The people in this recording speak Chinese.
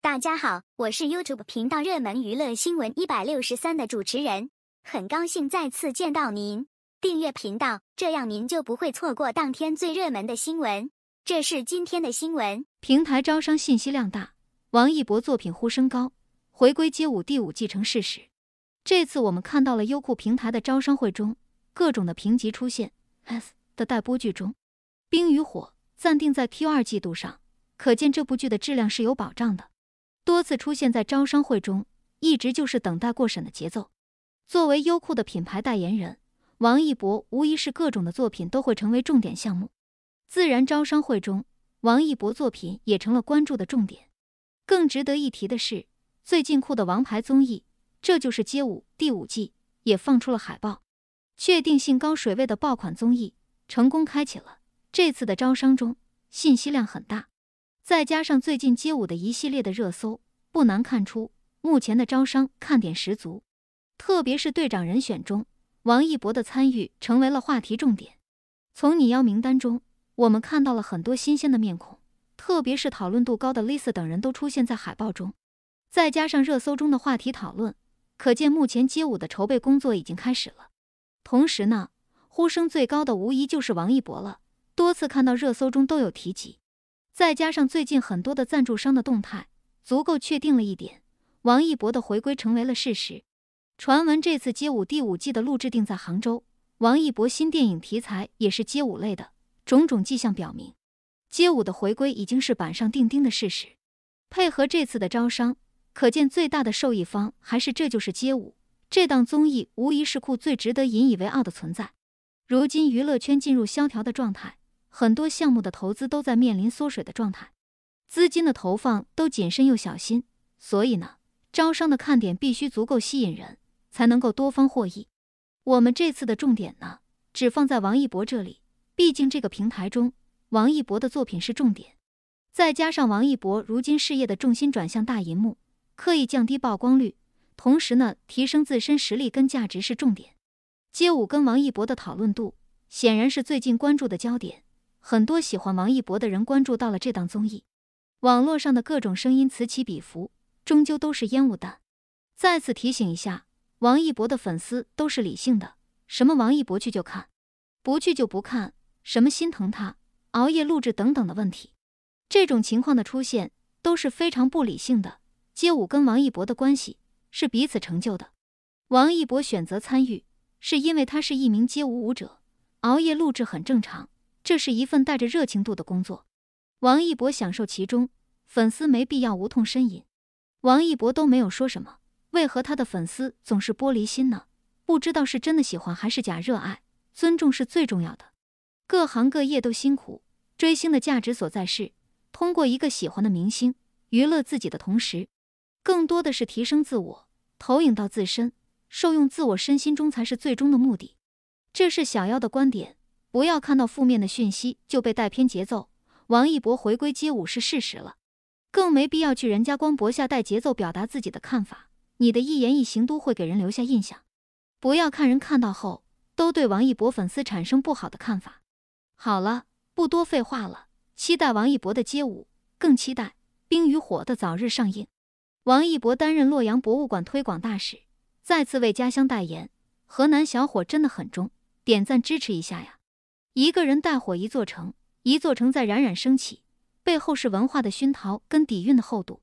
大家好，我是 YouTube 频道热门娱乐新闻一百六十三的主持人，很高兴再次见到您。订阅频道，这样您就不会错过当天最热门的新闻。这是今天的新闻：平台招商信息量大，王一博作品呼声高，回归街舞第五季成事实。这次我们看到了优酷平台的招商会中各种的评级出现，S 的待播剧中《冰与火》暂定在 Q 二季度上，可见这部剧的质量是有保障的。多次出现在招商会中，一直就是等待过审的节奏。作为优酷的品牌代言人，王一博无疑是各种的作品都会成为重点项目。自然，招商会中，王一博作品也成了关注的重点。更值得一提的是，最近酷的王牌综艺《这就是街舞》第五季也放出了海报，确定性高、水位的爆款综艺成功开启了这次的招商中，信息量很大。再加上最近街舞的一系列的热搜，不难看出目前的招商看点十足。特别是队长人选中，王一博的参与成为了话题重点。从拟邀名单中，我们看到了很多新鲜的面孔，特别是讨论度高的 Lisa 等人都出现在海报中。再加上热搜中的话题讨论，可见目前街舞的筹备工作已经开始了。同时呢，呼声最高的无疑就是王一博了，多次看到热搜中都有提及。再加上最近很多的赞助商的动态，足够确定了一点，王一博的回归成为了事实。传闻这次街舞第五季的录制定在杭州，王一博新电影题材也是街舞类的，种种迹象表明，街舞的回归已经是板上钉钉的事实。配合这次的招商，可见最大的受益方还是《这就是街舞》这档综艺，无疑是酷最值得引以为傲的存在。如今娱乐圈进入萧条的状态。很多项目的投资都在面临缩水的状态，资金的投放都谨慎又小心，所以呢，招商的看点必须足够吸引人，才能够多方获益。我们这次的重点呢，只放在王一博这里，毕竟这个平台中，王一博的作品是重点。再加上王一博如今事业的重心转向大银幕，刻意降低曝光率，同时呢，提升自身实力跟价值是重点。街舞跟王一博的讨论度，显然是最近关注的焦点。很多喜欢王一博的人关注到了这档综艺，网络上的各种声音此起彼伏，终究都是烟雾弹。再次提醒一下，王一博的粉丝都是理性的，什么王一博去就看，不去就不看，什么心疼他、熬夜录制等等的问题，这种情况的出现都是非常不理性的。街舞跟王一博的关系是彼此成就的，王一博选择参与是因为他是一名街舞舞者，熬夜录制很正常。这是一份带着热情度的工作，王一博享受其中，粉丝没必要无痛呻吟。王一博都没有说什么，为何他的粉丝总是玻璃心呢？不知道是真的喜欢还是假热爱，尊重是最重要的。各行各业都辛苦，追星的价值所在是通过一个喜欢的明星娱乐自己的同时，更多的是提升自我，投影到自身，受用自我身心中才是最终的目的。这是小妖的观点。不要看到负面的讯息就被带偏节奏。王一博回归街舞是事实了，更没必要去人家官博下带节奏表达自己的看法。你的一言一行都会给人留下印象。不要看人看到后都对王一博粉丝产生不好的看法。好了，不多废话了，期待王一博的街舞，更期待《冰与火》的早日上映。王一博担任洛阳博物馆推广大使，再次为家乡代言。河南小伙真的很忠，点赞支持一下呀！一个人带火一座城，一座城在冉冉升起，背后是文化的熏陶跟底蕴的厚度。